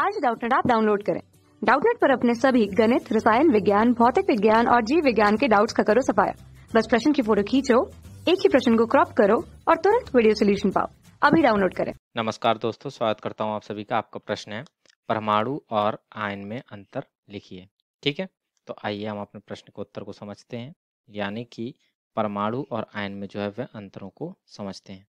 आज डाउटनेट आप डाउनलोड करें डाउटनेट पर अपने सभी गणित रसायन विज्ञान भौतिक विज्ञान और जीव विज्ञान के डाउट्स का करो सफाया बस प्रश्न की फोटो खींचो एक ही प्रश्न को क्रॉप करो और तुरंत वीडियो सोल्यूशन पाओ अभी डाउनलोड करें नमस्कार दोस्तों स्वागत करता हूँ आप सभी का आपका प्रश्न है परमाणु और आयन में अंतर लिखिए ठीक है तो आइए हम अपने प्रश्न के उत्तर को समझते हैं यानी कि परमाणु और आयन में जो है वह अंतरों को समझते हैं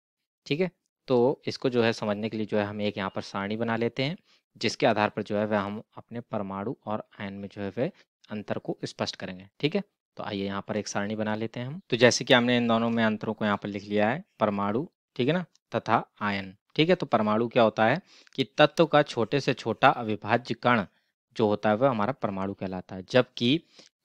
ठीक है तो इसको जो है समझने के लिए जो है हम एक यहाँ पर सारणी बना लेते हैं जिसके आधार पर जो है वह हम अपने परमाणु और आयन में जो है वह अंतर को स्पष्ट करेंगे ठीक है तो आइए यहाँ पर एक सारणी बना लेते हैं हम तो जैसे कि हमने इन दोनों में अंतरों को यहाँ पर लिख लिया है परमाणु ठीक है ना तथा आयन ठीक है तो परमाणु क्या होता है कि तत्व का छोटे से छोटा अविभाज्य कण जो होता है वह हमारा परमाणु कहलाता है जबकि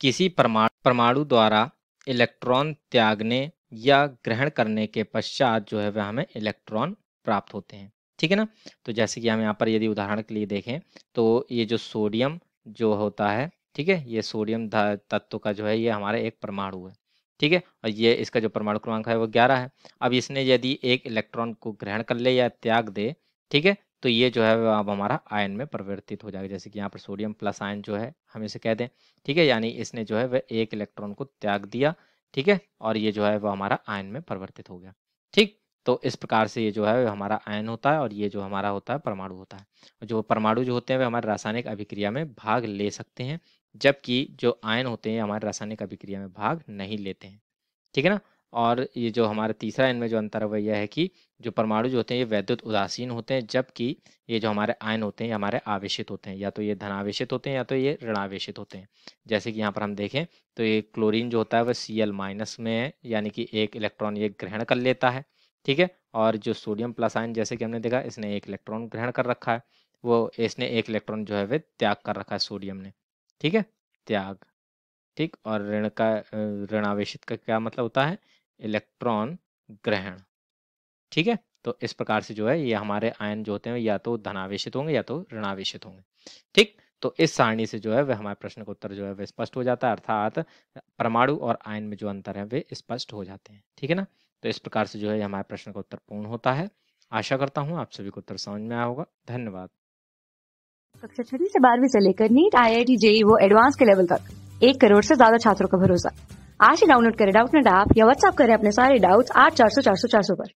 किसी परमाणु परमाणु द्वारा इलेक्ट्रॉन त्यागने या ग्रहण करने के पश्चात जो है वह हमें इलेक्ट्रॉन प्राप्त होते हैं ठीक है ना तो जैसे कि हम यहाँ पर यदि उदाहरण के लिए देखें तो ये जो सोडियम जो होता है ठीक है ये सोडियम तत्व का जो है ये हमारा एक परमाणु है ठीक है और ये इसका जो परमाणु क्रमांक है वो ग्यारह है अब इसने यदि एक इलेक्ट्रॉन को ग्रहण कर ले या त्याग दे ठीक है तो ये जो है अब हमारा आयन में परिवर्तित हो जाएगा जैसे कि यहाँ पर सोडियम प्लस आयन जो है हम इसे कह दें ठीक है यानी इसने जो है वह एक इलेक्ट्रॉन को त्याग दिया ठीक है और ये जो है वह हमारा आयन में परिवर्तित हो गया ठीक तो इस प्रकार से ये जो है हमारा आयन होता है और ये जो हमारा होता है परमाणु होता है जो परमाणु जो होते हैं वे हमारे रासायनिक अभिक्रिया में भाग ले सकते हैं जबकि जो आयन होते हैं हमारे रासायनिक अभिक्रिया में भाग नहीं लेते हैं ठीक है ना और ये जो हमारा तीसरा इनमें जो अंतर है वह यह है कि जो परमाणु जो होते हैं ये वैद्युत उदासीन होते हैं जबकि ये जो हमारे आयन होते हैं ये हमारे आवेशित होते हैं या तो ये धनावेशित होते हैं या तो ये ऋणावेशित होते हैं जैसे कि यहाँ पर हम देखें तो ये क्लोरीन जो होता है वह सी एल माइनस में है यानी कि एक इलेक्ट्रॉन ये ग्रहण कर लेता है ठीक है और जो सोडियम प्लस आयन जैसे कि हमने देखा इसने एक इलेक्ट्रॉन ग्रहण कर रखा है वो इसने एक इलेक्ट्रॉन जो है वे त्याग कर रखा है सोडियम ने ठीक है त्याग ठीक और ऋण का ऋणावेश का क्या मतलब होता है इलेक्ट्रॉन ग्रहण ठीक है तो इस प्रकार से जो है ये हमारे आयन जो होते हैं या तो धनावेशित होंगे या तो ऋणावेशित होंगे ठीक तो इस सारणी से जो है वह हमारे प्रश्न का उत्तर जो है वह स्पष्ट हो जाता है अर्थात परमाणु और आयन में जो अंतर है वे स्पष्ट हो जाते हैं ठीक है ना तो इस प्रकार से जो है हमारे प्रश्न का उत्तर पूर्ण होता है आशा करता हूँ आप सभी को उत्तर समझ में आया होगा धन्यवाद कक्षा छठी से बारहवीं से लेकर NEET I I T JEE वो एडवांस के लेवल तक एक करोड़ से ज्यादा छात्रों का भरोसा आज ही डाउनलोड करें डाउट नेट ऐप या व्हाट्सअप करें अपने सारे डाउट्स आठ चार सौ चार सौ चार सौ पर